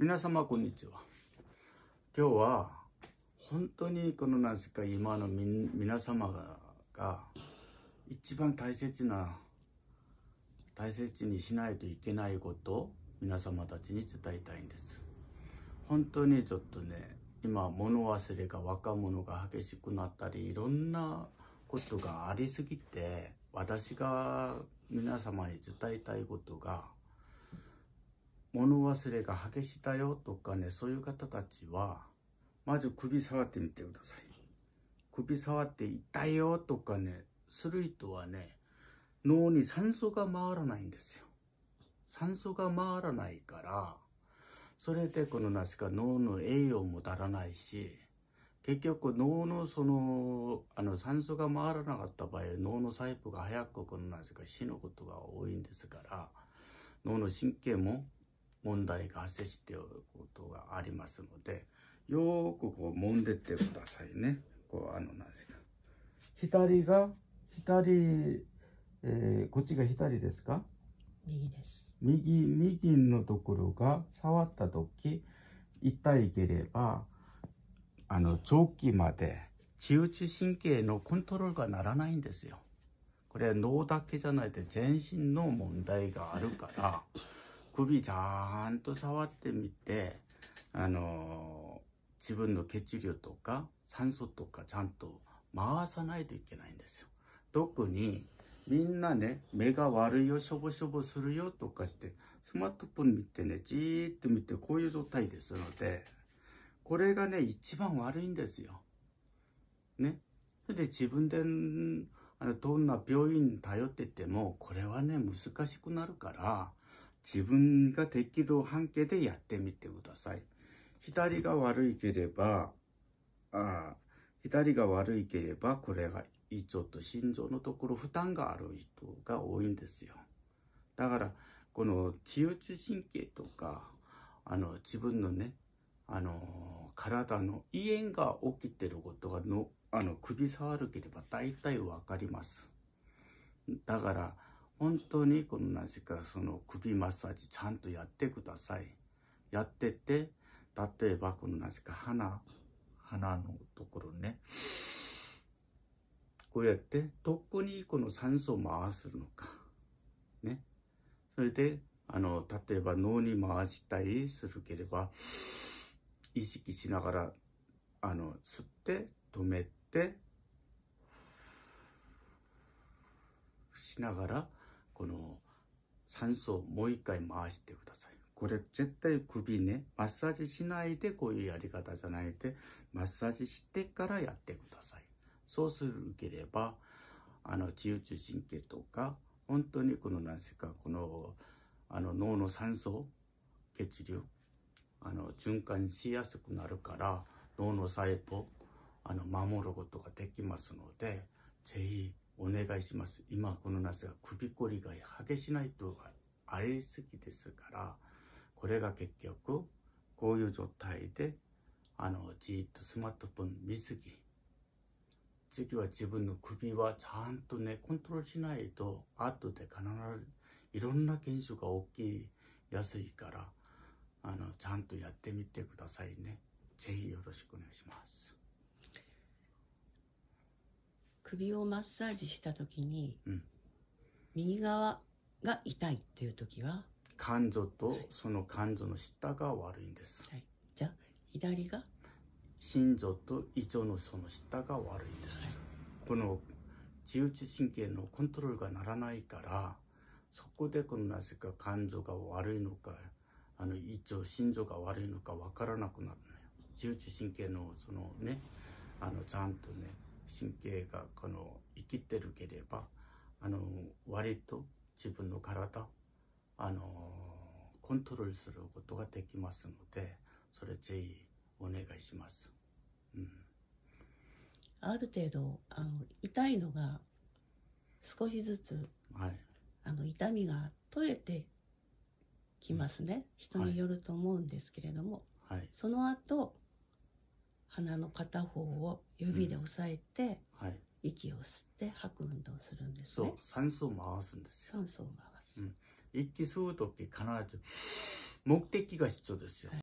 皆様こんにちは。今日は本当にこの何ですか今の皆様が一番大切な大切にしないといけないことを皆様たちに伝えたいんです。本当にちょっとね今物忘れが若者が激しくなったりいろんなことがありすぎて私が皆様に伝えたいことが物忘れが激しだよとかね、そういう方たちは、まず首触ってみてください。首触って痛いよとかね、する人はね、脳に酸素が回らないんですよ。酸素が回らないから、それでこのなしか脳の栄養も足らないし、結局脳のその、あの酸素が回らなかった場合、脳の細胞が早くこの梨か死ぬことが多いんですから、脳の神経も問題が発生していることがありますので、よーくこう揉んでってくださいね。こう、あの、なぜか。左が、左、えー、こっちが左ですか右です。右、右のところが触ったとき、痛いければ、あの、長期まで、血打ち神経のコントロールがならないんですよ。これは脳だけじゃないで全身の問題があるから、首ちゃんと触ってみて、あのー、自分の血流とか酸素とかちゃんと回さないといけないんですよ。特にみんなね、目が悪いよ、しょぼしょぼするよとかして、スマートフォン見てね、じーっと見てこういう状態ですので、これがね、一番悪いんですよ。ね。それで自分で、あの、どんな病院に頼ってても、これはね、難しくなるから、自分ができる半径でやってみてください。左が悪いければ、あ左が悪いければ、これが胃腸と心臓のところ負担がある人が多いんですよ。だから、この血打中神経とか、あの、自分のね、あの、体の胃炎が起きてることがの、あの、首触るければ大体わかります。だから、本当にこの何しかその首マッサージちゃんとやってください。やってて、例えばこの何しか鼻、鼻のところね、こうやってどこにこの酸素を回すのか。ね。それで、あの、例えば脳に回したりするければ、意識しながら、あの、吸って、止めて、しながら、この酸素をもう一回回してください。これ絶対首ね、マッサージしないでこういうやり方じゃないで、マッサージしてからやってください。そうするければ、あの、自由中神経とか、本当にこの何せか、この、あの、脳の酸素、血流、あの、循環しやすくなるから、脳の細胞、あの、守ることができますので、ぜひ、お願いします。今この夏が首こりが激しないとありすぎですから、これが結局、こういう状態で、あの、じっとスマートフォン見すぎ。次は自分の首はちゃんとね、コントロールしないと、後で必ずいろんな現象が起きやすいから、あの、ちゃんとやってみてくださいね。ぜひよろしくお願いします。首をマッサージした時に、うん、右側が痛いっていう時は肝臓とその肝臓の下が悪いんです、はい、じゃあ左が心臓と胃腸のその下が悪いんです、はい、この自律神経のコントロールがならないからそこでこのなぜか肝臓が悪いのかあの胃腸心臓が悪いのか分からなくなるのよ自律神経のそのねあのちゃんとね神経がこの生きてるければあの割と自分の体あのコントロールすることができますのでそれぜひお願いします。うん、ある程度あの痛いのが少しずつ、はい、あの痛みが取れてきますね、うん、人によると思うんですけれども、はい、その後鼻の片方を指で押さえて、うん、はい、息を吸って吐く運動をするんです、ね、そう酸素を回すんですよ酸素を回す、うん、息吸う時必ず目的が必要ですよ、はい